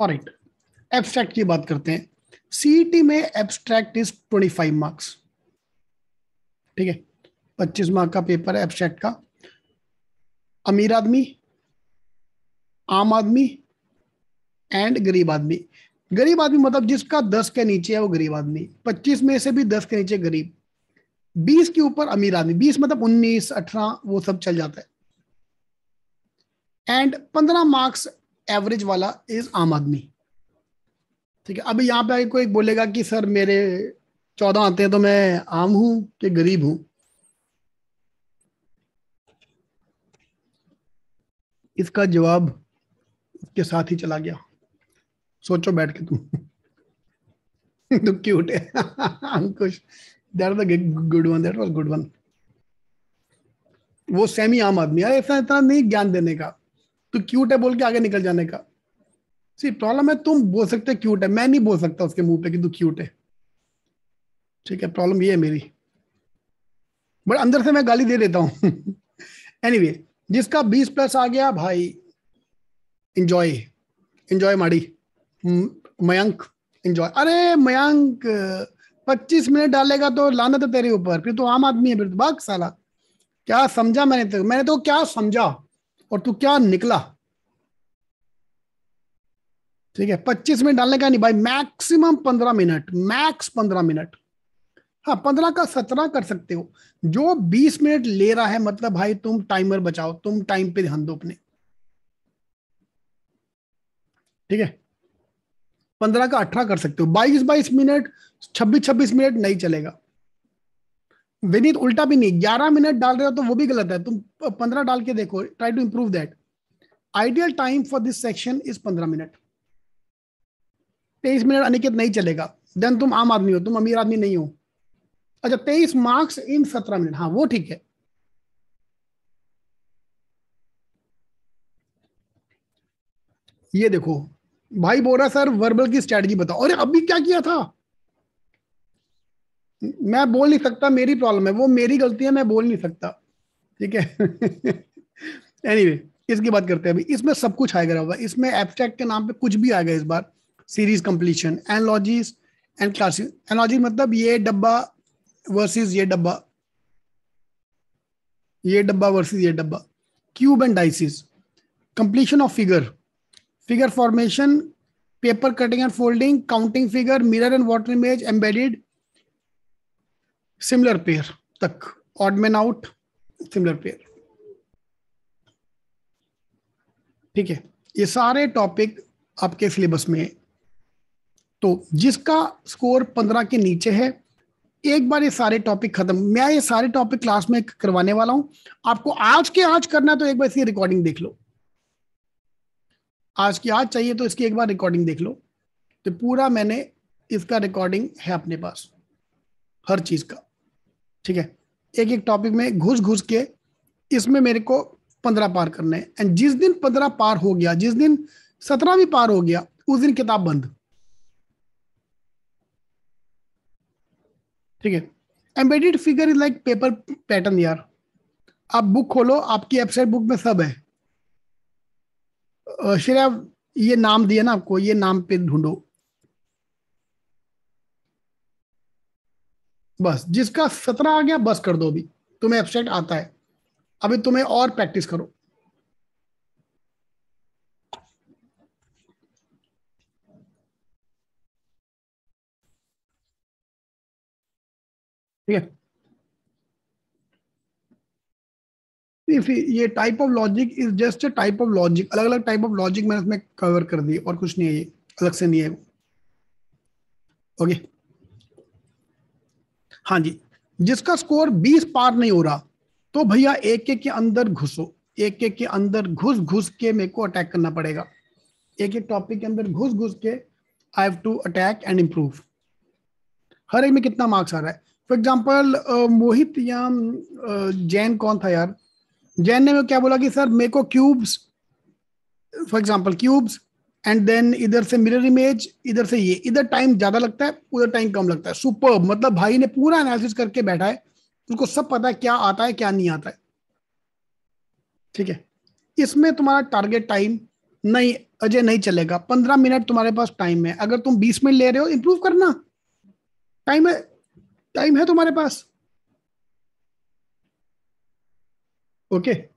और right abstract की बात करते हैं सीईटी e में एब्स्ट्रैक्ट इज 25 मार्क्स ठीक है 25 मार्क का पेपर है एब्स्ट्रैक्ट का अमीर आदमी आम आदमी एंड गरीब आदमी गरीब आदमी मतलब जिसका 10 के नीचे है वो गरीब आदमी 25 में से भी 10 के नीचे गरीब 20 के ऊपर अमीर आदमी 20 मतलब 19 18 वो सब चल जाता है एंड 15 मार्क्स एवरेज वाला इज आम आदमी ठीक है अभी यहाँ पे आगे कोई बोलेगा कि सर मेरे चौदह आते हैं तो मैं आम हूं कि गरीब हूं इसका जवाब के साथ ही चला गया सोचो बैठ के तुम दुखी क्यूट है Ankush good one that was good one वो सेमी आम आदमी है ऐसा इतना नहीं ज्ञान देने का तो क्यूट है बोल के आगे निकल जाने का सी प्रॉब्लम है तुम बोल सकते हो क्यूट है मैं नहीं बोल सकता उसके मुंह पे कि तू क्यूट है ठीक है प्रॉब्लम ये है मेरी बट अंदर से मैं गाली दे देता हूं एनी anyway, जिसका बीस प्लस आ गया भाई इंजॉय इंजॉय माड़ी मयंक इंजॉय अरे मयंक पच्चीस मिनट डालेगा तो लाना तो तेरे ऊपर फिर तो आम आदमी है फिर तो बाग साला क्या समझा मैंने तो मैंने तो क्या समझा और तू क्या निकला ठीक है पच्चीस मिनट डालने का नहीं भाई मैक्सिमम पंद्रह मिनट मैक्स पंद्रह मिनट हाँ पंद्रह का सत्रह कर सकते हो जो बीस मिनट ले रहा है मतलब भाई तुम टाइमर बचाओ तुम टाइम पे ध्यान दो अपने ठीक है पंद्रह का अठारह कर सकते हो बाईस बाईस मिनट छब्बीस छब्बीस मिनट नहीं चलेगा विनीत उल्टा भी नहीं ग्यारह मिनट डाल रहे हो तो वो भी गलत है तुम पंद्रह डाल के देखो try to improve that ideal time for this section is पंद्रह मिनट तेईस मिनट अनिकेत नहीं चलेगा देन तुम आम आदमी हो तुम अमीर आदमी नहीं हो अच्छा तेईस मार्क्स इन सत्रह मिनट हाँ वो ठीक है ये देखो भाई बोरा सर वर्बल की स्ट्रैटेजी बताओ अरे अभी क्या किया था मैं बोल नहीं सकता मेरी प्रॉब्लम है वो मेरी गलती है मैं बोल नहीं सकता ठीक है एनीवे anyway, इसकी बात करते हैं अभी इसमें सब कुछ आएगा होगा इसमें एब्स्ट्रैक्ट के नाम पे कुछ भी आएगा इस बार series completion analogies and class analogy मतलब ये डब्बा वर्सेस ये डब्बा ये डब्बा वर्सेस ये डब्बा cube and dices completion of figure figure formation paper cutting and folding counting figure mirror and water image embedded similar pair तक odd man out similar pair ठीक है ये सारे टॉपिक आपके सिलेबस में तो जिसका स्कोर पंद्रह के नीचे है एक बार ये सारे टॉपिक खत्म मैं ये सारे टॉपिक क्लास में करवाने वाला हूं आपको आज के आज करना है तो एक बार इसकी रिकॉर्डिंग देख लो आज की आज चाहिए तो इसकी एक बार रिकॉर्डिंग देख लो तो पूरा मैंने इसका रिकॉर्डिंग है अपने पास हर चीज का ठीक है एक एक टॉपिक में घुस घुस के इसमें मेरे को पंद्रह पार करने हैं एंड जिस दिन पंद्रह पार हो गया जिस दिन सत्रह भी पार हो गया उस दिन किताब बंद ठीक है embedded figure is like paper pattern यार आप बुक खोलो आपकी वेबसाइट बुक में सब है श्रेया ये नाम दिया ना आपको ये नाम पे ढूंढो बस जिसका सत्रह आ गया बस कर दो अभी तुम्हें एब्स्ट्रैक्ट आता है अभी तुम्हें और प्रैक्टिस करो ठीक है ये type of logic is just a type of logic अलग अलग टाइप ऑफ लॉजिक मैंने इसमें कवर कर दी और कुछ नहीं है ये अलग से नहीं है ओके okay. हाँ जी जिसका स्कोर 20 पार नहीं हो रहा तो भैया एक एक के अंदर घुसो एक एक के अंदर घुस घुस के मेरे को अटैक करना पड़ेगा एक एक टॉपिक के अंदर घुस घुस के I have to attack and improve हर एक में कितना मार्क्स आ रहा है फॉर एग्जाम्पल मोहित या जैन कौन था यार जैन ने क्या बोला कि सर मेरे को cubes for example cubes and then इधर से मिरर इमेज इधर से ये इधर टाइम ज्यादा लगता है उधर टाइम कम लगता है सुपर मतलब भाई ने पूरा एनालिसिस करके बैठा है उसको सब पता है क्या आता है क्या नहीं आता है ठीक है इसमें तुम्हारा टारगेट टाइम नहीं अजय नहीं चलेगा पंद्रह मिनट तुम्हारे पास टाइम है अगर तुम बीस मिनट ले रहे हो इंप्रूव करना टाइम है टाइम है तुम्हारे पास ओके okay.